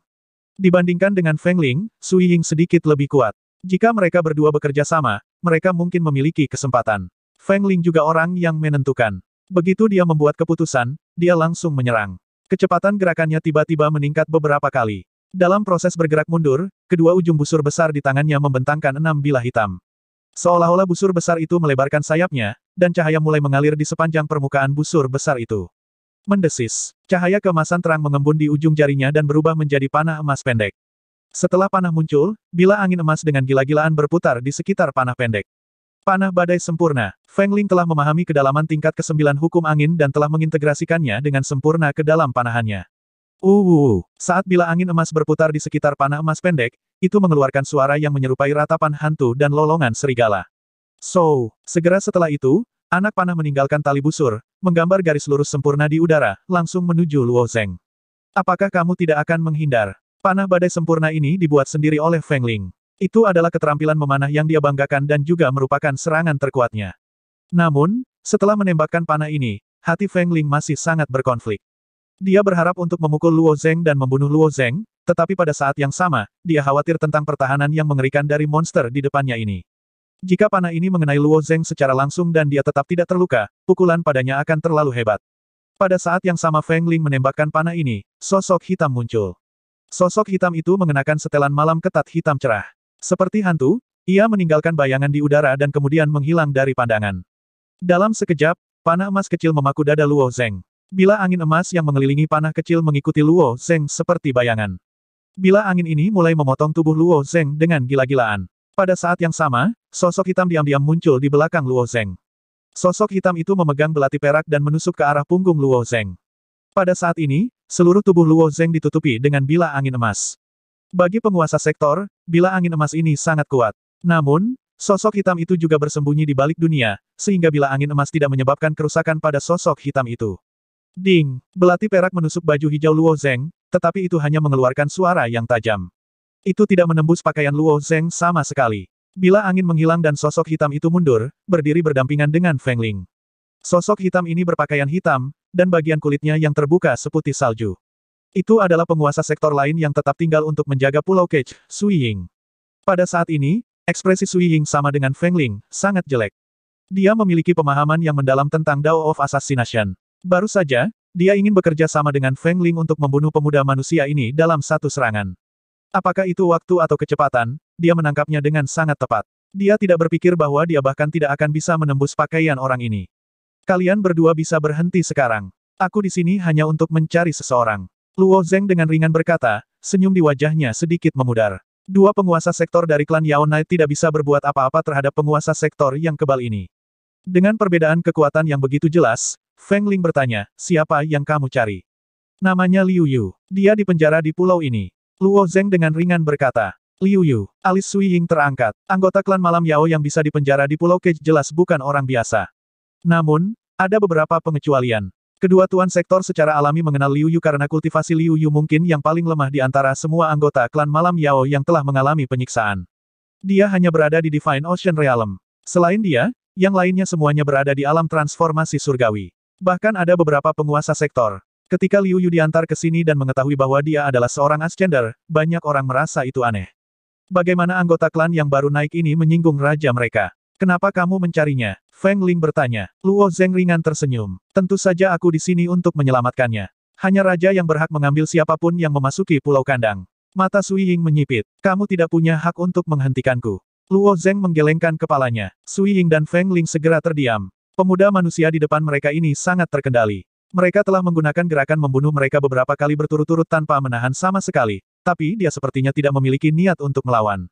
Dibandingkan dengan Feng Ling, Sui Ying sedikit lebih kuat. Jika mereka berdua bekerja sama, mereka mungkin memiliki kesempatan. Feng Ling juga orang yang menentukan. Begitu dia membuat keputusan, dia langsung menyerang. Kecepatan gerakannya tiba-tiba meningkat beberapa kali. Dalam proses bergerak mundur, kedua ujung busur besar di tangannya membentangkan enam bilah hitam. Seolah-olah busur besar itu melebarkan sayapnya, dan cahaya mulai mengalir di sepanjang permukaan busur besar itu. Mendesis, cahaya kemasan terang mengembun di ujung jarinya dan berubah menjadi panah emas pendek. Setelah panah muncul, bila angin emas dengan gila-gilaan berputar di sekitar panah pendek. Panah badai sempurna, Feng Ling telah memahami kedalaman tingkat kesembilan hukum angin dan telah mengintegrasikannya dengan sempurna ke dalam panahannya. Uh, saat bila angin emas berputar di sekitar panah emas pendek, itu mengeluarkan suara yang menyerupai ratapan hantu dan lolongan serigala. So, segera setelah itu, anak panah meninggalkan tali busur, menggambar garis lurus sempurna di udara, langsung menuju Luo Zeng. Apakah kamu tidak akan menghindar? Panah badai sempurna ini dibuat sendiri oleh Feng Ling. Itu adalah keterampilan memanah yang dia banggakan dan juga merupakan serangan terkuatnya. Namun, setelah menembakkan panah ini, hati Feng Ling masih sangat berkonflik. Dia berharap untuk memukul Luo Zeng dan membunuh Luo Zeng, tetapi pada saat yang sama, dia khawatir tentang pertahanan yang mengerikan dari monster di depannya ini. Jika panah ini mengenai Luo Zeng secara langsung dan dia tetap tidak terluka, pukulan padanya akan terlalu hebat. Pada saat yang sama Feng Ling menembakkan panah ini, sosok hitam muncul. Sosok hitam itu mengenakan setelan malam ketat hitam cerah. Seperti hantu, ia meninggalkan bayangan di udara dan kemudian menghilang dari pandangan. Dalam sekejap, panah emas kecil memaku dada Luo Zeng. Bila angin emas yang mengelilingi panah kecil mengikuti Luo Zeng seperti bayangan. Bila angin ini mulai memotong tubuh Luo Zeng dengan gila-gilaan. Pada saat yang sama, sosok hitam diam-diam muncul di belakang Luo Zeng. Sosok hitam itu memegang belati perak dan menusuk ke arah punggung Luo Zeng. Pada saat ini, seluruh tubuh Luo Zeng ditutupi dengan bila angin emas. Bagi penguasa sektor, bila angin emas ini sangat kuat. Namun, sosok hitam itu juga bersembunyi di balik dunia, sehingga bila angin emas tidak menyebabkan kerusakan pada sosok hitam itu. Ding! Belati perak menusuk baju hijau Luo Zeng, tetapi itu hanya mengeluarkan suara yang tajam. Itu tidak menembus pakaian Luo Zeng sama sekali. Bila angin menghilang dan sosok hitam itu mundur, berdiri berdampingan dengan Feng Ling. Sosok hitam ini berpakaian hitam, dan bagian kulitnya yang terbuka seputih salju. Itu adalah penguasa sektor lain yang tetap tinggal untuk menjaga Pulau Cage, Sui Ying. Pada saat ini, ekspresi Sui Ying sama dengan Feng Ling, sangat jelek. Dia memiliki pemahaman yang mendalam tentang Dao of Assassination. Baru saja, dia ingin bekerja sama dengan Feng Ling untuk membunuh pemuda manusia ini dalam satu serangan. Apakah itu waktu atau kecepatan, dia menangkapnya dengan sangat tepat. Dia tidak berpikir bahwa dia bahkan tidak akan bisa menembus pakaian orang ini. Kalian berdua bisa berhenti sekarang. Aku di sini hanya untuk mencari seseorang. Luo Zeng dengan ringan berkata, senyum di wajahnya sedikit memudar. Dua penguasa sektor dari klan Yao Nai tidak bisa berbuat apa-apa terhadap penguasa sektor yang kebal ini. Dengan perbedaan kekuatan yang begitu jelas, Feng Ling bertanya, siapa yang kamu cari? Namanya Liu Yu. Dia dipenjara di pulau ini. Luo Zeng dengan ringan berkata, Liu Yu, alis Sui Ying terangkat. Anggota klan malam Yao yang bisa dipenjara di pulau Cage jelas bukan orang biasa. Namun, ada beberapa pengecualian. Kedua tuan sektor secara alami mengenal Liu Yu karena kultivasi Liu Yu mungkin yang paling lemah di antara semua anggota klan Malam Yao yang telah mengalami penyiksaan. Dia hanya berada di Divine Ocean Realm. Selain dia, yang lainnya semuanya berada di alam transformasi surgawi. Bahkan ada beberapa penguasa sektor. Ketika Liu Yu diantar ke sini dan mengetahui bahwa dia adalah seorang Ascender, banyak orang merasa itu aneh. Bagaimana anggota klan yang baru naik ini menyinggung raja mereka? Kenapa kamu mencarinya? Feng Ling bertanya. Luo Zeng ringan tersenyum. Tentu saja aku di sini untuk menyelamatkannya. Hanya raja yang berhak mengambil siapapun yang memasuki pulau kandang. Mata Sui Ying menyipit. Kamu tidak punya hak untuk menghentikanku. Luo Zeng menggelengkan kepalanya. Sui Ying dan Feng Ling segera terdiam. Pemuda manusia di depan mereka ini sangat terkendali. Mereka telah menggunakan gerakan membunuh mereka beberapa kali berturut-turut tanpa menahan sama sekali, tapi dia sepertinya tidak memiliki niat untuk melawan.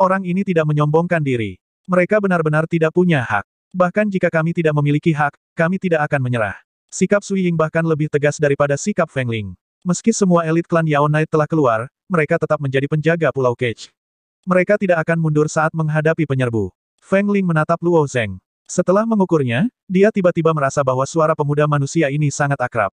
Orang ini tidak menyombongkan diri. Mereka benar-benar tidak punya hak. Bahkan jika kami tidak memiliki hak, kami tidak akan menyerah. Sikap Sui Ying bahkan lebih tegas daripada sikap Feng Ling. Meski semua elit klan Yao Knight telah keluar, mereka tetap menjadi penjaga Pulau Cage. Mereka tidak akan mundur saat menghadapi penyerbu. Feng Ling menatap Luo Zeng. Setelah mengukurnya, dia tiba-tiba merasa bahwa suara pemuda manusia ini sangat akrab.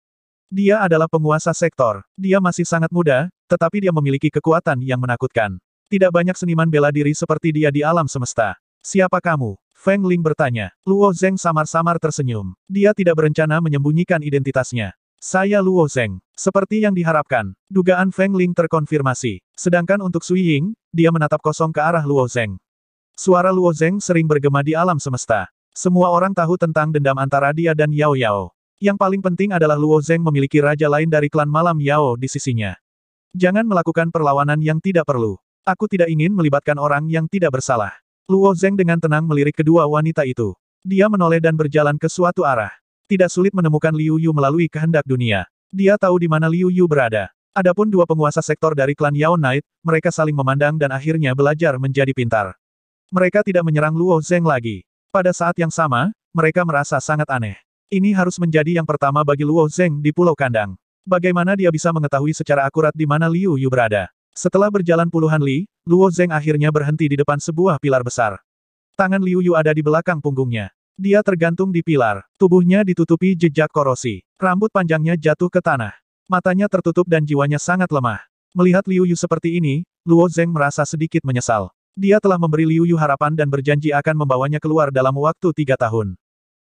Dia adalah penguasa sektor. Dia masih sangat muda, tetapi dia memiliki kekuatan yang menakutkan. Tidak banyak seniman bela diri seperti dia di alam semesta. Siapa kamu? Feng Ling bertanya. Luo Zeng samar-samar tersenyum. Dia tidak berencana menyembunyikan identitasnya. Saya Luo Zeng. Seperti yang diharapkan, dugaan Feng Ling terkonfirmasi. Sedangkan untuk Sui Ying, dia menatap kosong ke arah Luo Zeng. Suara Luo Zeng sering bergema di alam semesta. Semua orang tahu tentang dendam antara dia dan Yao Yao. Yang paling penting adalah Luo Zeng memiliki raja lain dari klan Malam Yao di sisinya. Jangan melakukan perlawanan yang tidak perlu. Aku tidak ingin melibatkan orang yang tidak bersalah. Luo Zeng dengan tenang melirik kedua wanita itu. Dia menoleh dan berjalan ke suatu arah. Tidak sulit menemukan Liu Yu melalui kehendak dunia. Dia tahu di mana Liu Yu berada. Adapun dua penguasa sektor dari klan Yao Knight, mereka saling memandang dan akhirnya belajar menjadi pintar. Mereka tidak menyerang Luo Zeng lagi. Pada saat yang sama, mereka merasa sangat aneh. Ini harus menjadi yang pertama bagi Luo Zeng di Pulau Kandang. Bagaimana dia bisa mengetahui secara akurat di mana Liu Yu berada? Setelah berjalan puluhan li, Luo Zeng akhirnya berhenti di depan sebuah pilar besar. Tangan Liu Yu ada di belakang punggungnya. Dia tergantung di pilar, tubuhnya ditutupi jejak korosi. Rambut panjangnya jatuh ke tanah. Matanya tertutup dan jiwanya sangat lemah. Melihat Liu Yu seperti ini, Luo Zeng merasa sedikit menyesal. Dia telah memberi Liu Yu harapan dan berjanji akan membawanya keluar dalam waktu tiga tahun.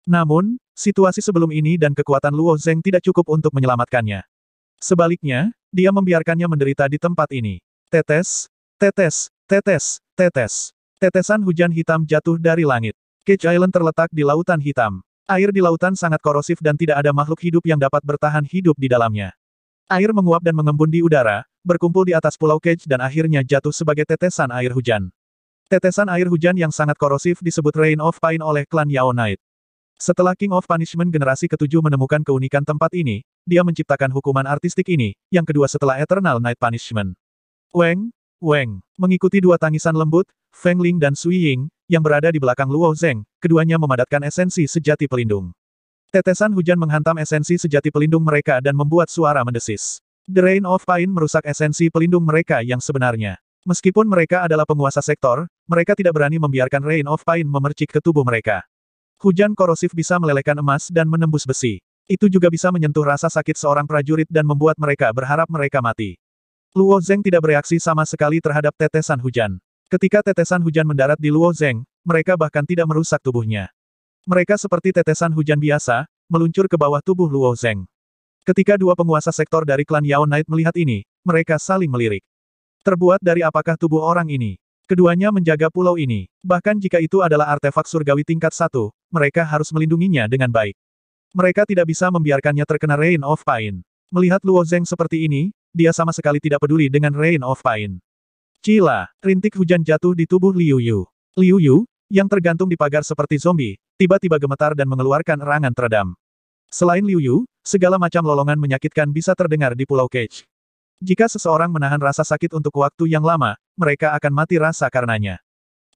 Namun, situasi sebelum ini dan kekuatan Luo Zeng tidak cukup untuk menyelamatkannya. Sebaliknya, dia membiarkannya menderita di tempat ini. Tetes, tetes, tetes, tetes. Tetesan hujan hitam jatuh dari langit. Cage Island terletak di Lautan Hitam. Air di lautan sangat korosif dan tidak ada makhluk hidup yang dapat bertahan hidup di dalamnya. Air menguap dan mengembun di udara, berkumpul di atas pulau Cage dan akhirnya jatuh sebagai tetesan air hujan. Tetesan air hujan yang sangat korosif disebut Rain of Pain oleh klan Yao Knight. Setelah King of Punishment generasi ketujuh menemukan keunikan tempat ini, dia menciptakan hukuman artistik ini, yang kedua setelah Eternal Night Punishment. Weng, Weng, mengikuti dua tangisan lembut, Feng Ling dan Sui Ying, yang berada di belakang Luo Zeng, keduanya memadatkan esensi sejati pelindung. Tetesan hujan menghantam esensi sejati pelindung mereka dan membuat suara mendesis. The Rain of Pain merusak esensi pelindung mereka yang sebenarnya. Meskipun mereka adalah penguasa sektor, mereka tidak berani membiarkan Rain of Pain memercik ke tubuh mereka. Hujan korosif bisa melelehkan emas dan menembus besi. Itu juga bisa menyentuh rasa sakit seorang prajurit dan membuat mereka berharap mereka mati. Luo Zeng tidak bereaksi sama sekali terhadap tetesan hujan. Ketika tetesan hujan mendarat di Luo Zeng, mereka bahkan tidak merusak tubuhnya. Mereka seperti tetesan hujan biasa, meluncur ke bawah tubuh Luo Zeng. Ketika dua penguasa sektor dari klan Yao Knight melihat ini, mereka saling melirik. Terbuat dari apakah tubuh orang ini? Keduanya menjaga pulau ini, bahkan jika itu adalah artefak surgawi tingkat satu, mereka harus melindunginya dengan baik. Mereka tidak bisa membiarkannya terkena Rain of Pain. Melihat Luo Zeng seperti ini, dia sama sekali tidak peduli dengan Rain of Pain. Cila, rintik hujan jatuh di tubuh Liu Yu. Liu Yu, yang tergantung di pagar seperti zombie, tiba-tiba gemetar dan mengeluarkan erangan teredam. Selain Liu Yu, segala macam lolongan menyakitkan bisa terdengar di Pulau Cage. Jika seseorang menahan rasa sakit untuk waktu yang lama, mereka akan mati rasa karenanya.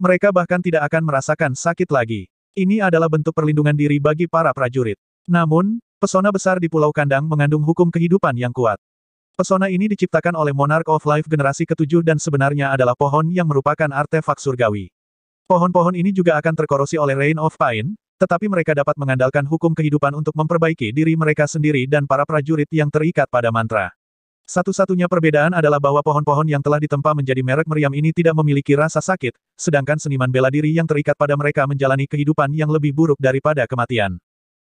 Mereka bahkan tidak akan merasakan sakit lagi. Ini adalah bentuk perlindungan diri bagi para prajurit. Namun, pesona besar di Pulau Kandang mengandung hukum kehidupan yang kuat. Pesona ini diciptakan oleh Monarch of Life generasi ketujuh dan sebenarnya adalah pohon yang merupakan artefak surgawi. Pohon-pohon ini juga akan terkorosi oleh Rain of Pain, tetapi mereka dapat mengandalkan hukum kehidupan untuk memperbaiki diri mereka sendiri dan para prajurit yang terikat pada mantra. Satu-satunya perbedaan adalah bahwa pohon-pohon yang telah ditempa menjadi merek meriam ini tidak memiliki rasa sakit, sedangkan seniman bela diri yang terikat pada mereka menjalani kehidupan yang lebih buruk daripada kematian.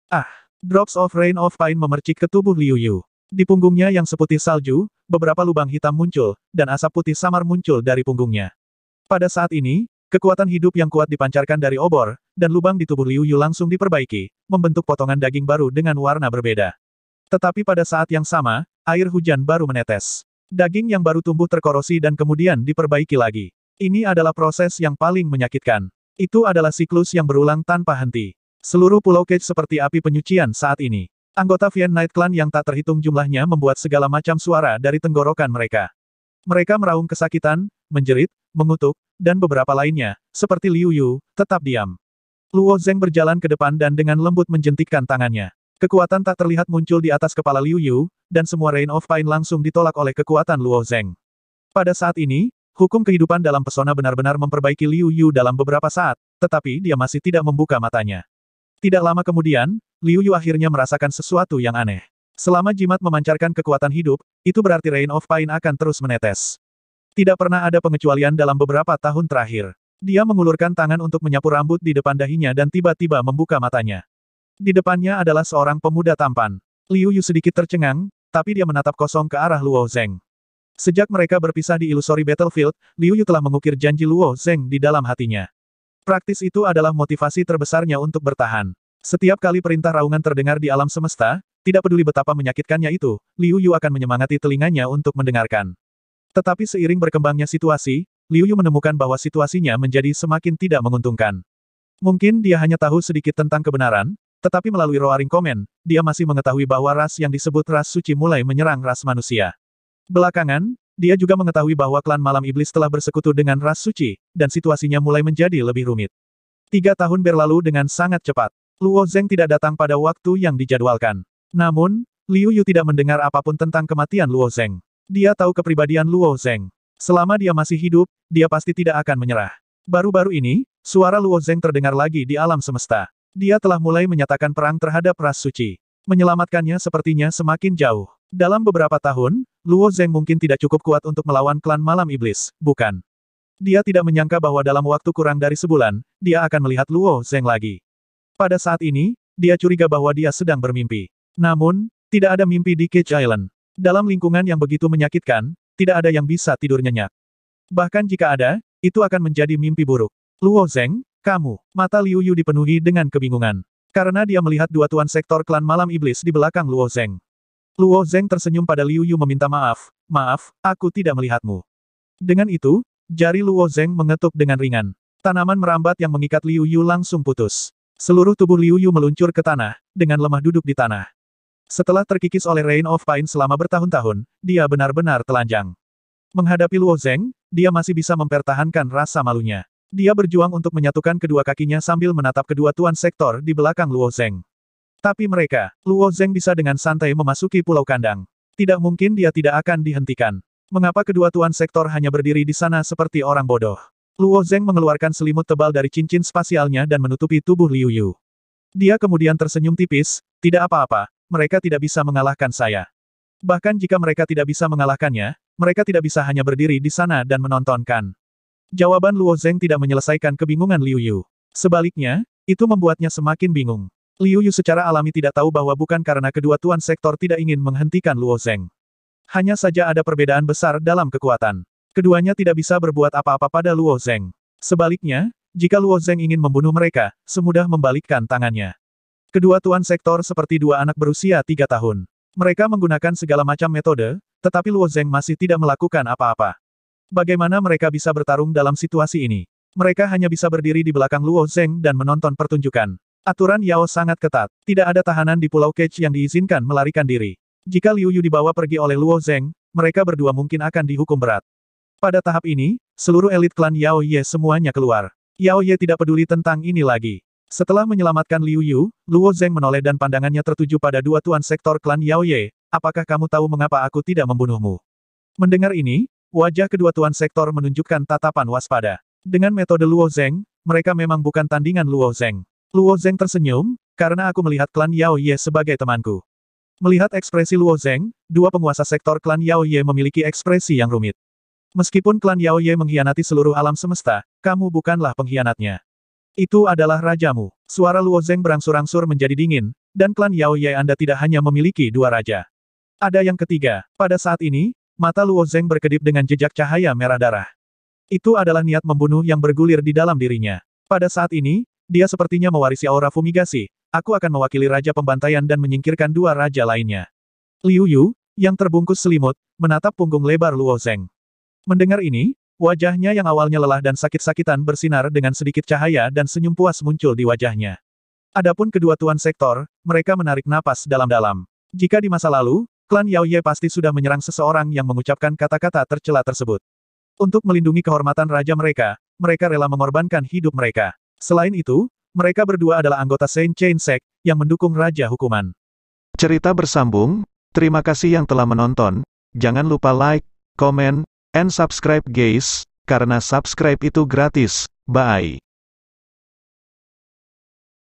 Ah, Drops of Rain of Pain memercik ke tubuh Liu Yu. Di punggungnya yang seputih salju, beberapa lubang hitam muncul, dan asap putih samar muncul dari punggungnya. Pada saat ini, Kekuatan hidup yang kuat dipancarkan dari obor, dan lubang di tubuh Liu Yu langsung diperbaiki, membentuk potongan daging baru dengan warna berbeda. Tetapi pada saat yang sama, air hujan baru menetes. Daging yang baru tumbuh terkorosi dan kemudian diperbaiki lagi. Ini adalah proses yang paling menyakitkan. Itu adalah siklus yang berulang tanpa henti. Seluruh pulau Cage seperti api penyucian saat ini. Anggota Vian Night Clan yang tak terhitung jumlahnya membuat segala macam suara dari tenggorokan mereka. Mereka meraung kesakitan, menjerit, mengutuk, dan beberapa lainnya, seperti Liu Yu, tetap diam. Luo Zeng berjalan ke depan dan dengan lembut menjentikkan tangannya. Kekuatan tak terlihat muncul di atas kepala Liu Yu, dan semua Rain of Pain langsung ditolak oleh kekuatan Luo Zeng. Pada saat ini, hukum kehidupan dalam pesona benar-benar memperbaiki Liu Yu dalam beberapa saat, tetapi dia masih tidak membuka matanya. Tidak lama kemudian, Liu Yu akhirnya merasakan sesuatu yang aneh. Selama jimat memancarkan kekuatan hidup, itu berarti Rain of Pain akan terus menetes. Tidak pernah ada pengecualian dalam beberapa tahun terakhir. Dia mengulurkan tangan untuk menyapu rambut di depan dahinya dan tiba-tiba membuka matanya. Di depannya adalah seorang pemuda tampan. Liu Yu sedikit tercengang, tapi dia menatap kosong ke arah Luo Zeng. Sejak mereka berpisah di Illusory battlefield, Liu Yu telah mengukir janji Luo Zeng di dalam hatinya. Praktis itu adalah motivasi terbesarnya untuk bertahan. Setiap kali perintah raungan terdengar di alam semesta, tidak peduli betapa menyakitkannya itu, Liu Yu akan menyemangati telinganya untuk mendengarkan. Tetapi seiring berkembangnya situasi, Liu Yu menemukan bahwa situasinya menjadi semakin tidak menguntungkan. Mungkin dia hanya tahu sedikit tentang kebenaran, tetapi melalui roaring komen, dia masih mengetahui bahwa ras yang disebut ras suci mulai menyerang ras manusia. Belakangan, dia juga mengetahui bahwa klan Malam Iblis telah bersekutu dengan ras suci, dan situasinya mulai menjadi lebih rumit. Tiga tahun berlalu dengan sangat cepat. Luo Zeng tidak datang pada waktu yang dijadwalkan. Namun, Liu Yu tidak mendengar apapun tentang kematian Luo Zeng. Dia tahu kepribadian Luo Zeng. Selama dia masih hidup, dia pasti tidak akan menyerah. Baru-baru ini, suara Luo Zeng terdengar lagi di alam semesta. Dia telah mulai menyatakan perang terhadap ras suci. Menyelamatkannya sepertinya semakin jauh. Dalam beberapa tahun, Luo Zeng mungkin tidak cukup kuat untuk melawan klan malam iblis, bukan? Dia tidak menyangka bahwa dalam waktu kurang dari sebulan, dia akan melihat Luo Zeng lagi. Pada saat ini, dia curiga bahwa dia sedang bermimpi. Namun, tidak ada mimpi di Cage Island. Dalam lingkungan yang begitu menyakitkan, tidak ada yang bisa tidur nyenyak. Bahkan jika ada, itu akan menjadi mimpi buruk. Luo Zeng, kamu, mata Liu Yu dipenuhi dengan kebingungan. Karena dia melihat dua tuan sektor klan malam iblis di belakang Luo Zeng. Luo Zeng tersenyum pada Liu Yu meminta maaf, maaf, aku tidak melihatmu. Dengan itu, jari Luo Zeng mengetuk dengan ringan. Tanaman merambat yang mengikat Liu Yu langsung putus. Seluruh tubuh Liu Yu meluncur ke tanah, dengan lemah duduk di tanah. Setelah terkikis oleh Rain of Pain selama bertahun-tahun, dia benar-benar telanjang. Menghadapi Luo Zeng, dia masih bisa mempertahankan rasa malunya. Dia berjuang untuk menyatukan kedua kakinya sambil menatap kedua tuan sektor di belakang Luo Zeng. Tapi mereka, Luo Zeng bisa dengan santai memasuki pulau kandang. Tidak mungkin dia tidak akan dihentikan. Mengapa kedua tuan sektor hanya berdiri di sana seperti orang bodoh? Luo Zeng mengeluarkan selimut tebal dari cincin spasialnya dan menutupi tubuh Liu Yu. Dia kemudian tersenyum tipis, tidak apa-apa, mereka tidak bisa mengalahkan saya. Bahkan jika mereka tidak bisa mengalahkannya, mereka tidak bisa hanya berdiri di sana dan menontonkan. Jawaban Luo Zeng tidak menyelesaikan kebingungan Liu Yu. Sebaliknya, itu membuatnya semakin bingung. Liu Yu secara alami tidak tahu bahwa bukan karena kedua tuan sektor tidak ingin menghentikan Luo Zeng. Hanya saja ada perbedaan besar dalam kekuatan. Keduanya tidak bisa berbuat apa-apa pada Luo Zeng. Sebaliknya, jika Luo Zeng ingin membunuh mereka, semudah membalikkan tangannya. Kedua tuan sektor seperti dua anak berusia tiga tahun. Mereka menggunakan segala macam metode, tetapi Luo Zeng masih tidak melakukan apa-apa. Bagaimana mereka bisa bertarung dalam situasi ini? Mereka hanya bisa berdiri di belakang Luo Zeng dan menonton pertunjukan. Aturan Yao sangat ketat. Tidak ada tahanan di Pulau Cage yang diizinkan melarikan diri. Jika Liu Yu dibawa pergi oleh Luo Zeng, mereka berdua mungkin akan dihukum berat. Pada tahap ini, seluruh elit klan Yao Ye semuanya keluar. Yao Ye tidak peduli tentang ini lagi. Setelah menyelamatkan Liu Yu, Luo Zeng menoleh dan pandangannya tertuju pada dua tuan sektor klan Yao Ye, apakah kamu tahu mengapa aku tidak membunuhmu? Mendengar ini, wajah kedua tuan sektor menunjukkan tatapan waspada. Dengan metode Luo Zeng, mereka memang bukan tandingan Luo Zeng. Luo Zeng tersenyum, karena aku melihat klan Yao Ye sebagai temanku. Melihat ekspresi Luo Zeng, dua penguasa sektor klan Yao Ye memiliki ekspresi yang rumit. Meskipun klan Yao Ye mengkhianati seluruh alam semesta, kamu bukanlah pengkhianatnya. Itu adalah rajamu. Suara Luo Zeng berangsur-angsur menjadi dingin, dan klan Yao Ye Anda tidak hanya memiliki dua raja. Ada yang ketiga. Pada saat ini, mata Luo Zeng berkedip dengan jejak cahaya merah darah. Itu adalah niat membunuh yang bergulir di dalam dirinya. Pada saat ini, dia sepertinya mewarisi aura fumigasi, aku akan mewakili Raja Pembantaian dan menyingkirkan dua raja lainnya. Liu Yu, yang terbungkus selimut, menatap punggung lebar Luo Zeng. Mendengar ini, wajahnya yang awalnya lelah dan sakit-sakitan bersinar dengan sedikit cahaya dan senyum puas muncul di wajahnya. Adapun kedua tuan sektor, mereka menarik napas dalam-dalam. Jika di masa lalu, klan Yao Ye pasti sudah menyerang seseorang yang mengucapkan kata-kata tercela tersebut. Untuk melindungi kehormatan raja mereka, mereka rela mengorbankan hidup mereka. Selain itu, mereka berdua adalah anggota Saint Chain Sect, yang mendukung Raja Hukuman. Cerita bersambung, terima kasih yang telah menonton, jangan lupa like, komen, And subscribe guys, karena subscribe itu gratis. Bye.